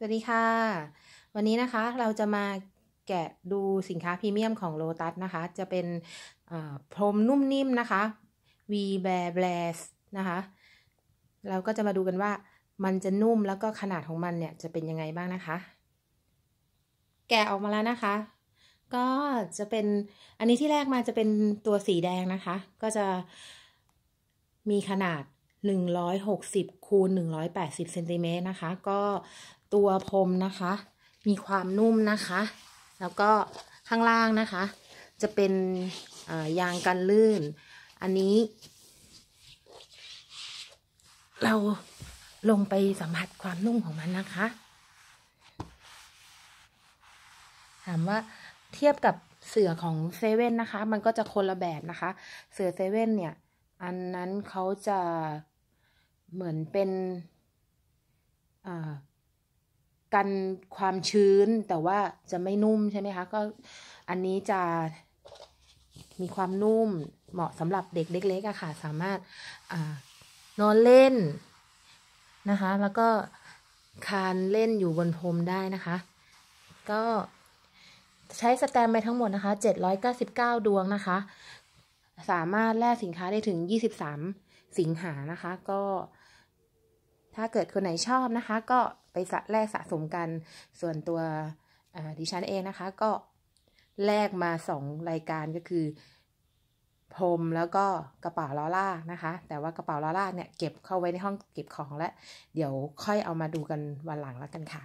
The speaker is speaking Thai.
สวัสดีค่ะ วันนี้นะคะ เราจะมาแกะดูสินค้าพรีเมียมของโลตัสนะคะ จะเป็นพรมนุ่มนิ่มนะคะ V Bear b l a s นะคะเราก็จะมาดูกันว่ามันจะนุ่มแล้วก็ขนาดของมันเนี่ยจะเป็นยังไงบ้างนะคะ แกะออกมาแล้วนะคะ ก็จะเป็นอันนี้ที่แรกมาจะเป็นตัวสีแดงนะคะ ก็จะมีขนาด 160คูณ180เซนติเมตรนะคะ ก็ตัวพรมนะคะ มีความนุ่มนะคะ แล้วก็ข้างล่างนะคะ จะเป็นยางกันลื่น อันนี้ เราลงไปสัมผัสความนุ่มของมันนะคะ ถามว่าเทียบกับเสือของเซเว่นนะคะ มันก็จะคนละแบบนะคะ เสือเซเว่นเนี่ย อันนั้นเขาจะเหมือนเป็นอ่ากันความชื้นแต่ว่าจะไม่นุ่มใช่ไหมคะ ก็อันนี้จะมีความนุ่มเหมาะสำหรับเด็กเล็ก ๆอะค่ะ สามารถอนอนเล่นนะคะ แล้วก็คานเล่นอยู่บนพรมได้นะคะ ก็ใช้สแตมไปทั้งหมดนะคะ 799 ดวงนะคะ สามารถแลกสินค้าได้ถึง 23 สิงหานะคะ ก็ถ้าเกิดคนไหนชอบนะคะก็ไปสะแลกสะสมกัน ส่วนตัวดิฉันเองนะคะก็แลกมาสองรายการก็คือพรมแล้วก็กระเป๋าล้อล่านะคะ แต่ว่ากระเป๋าล้อล่าเนี่ยเก็บเข้าไว้ในห้องเก็บของและ เดี๋ยวค่อยเอามาดูกันวันหลังแล้วกันค่ะ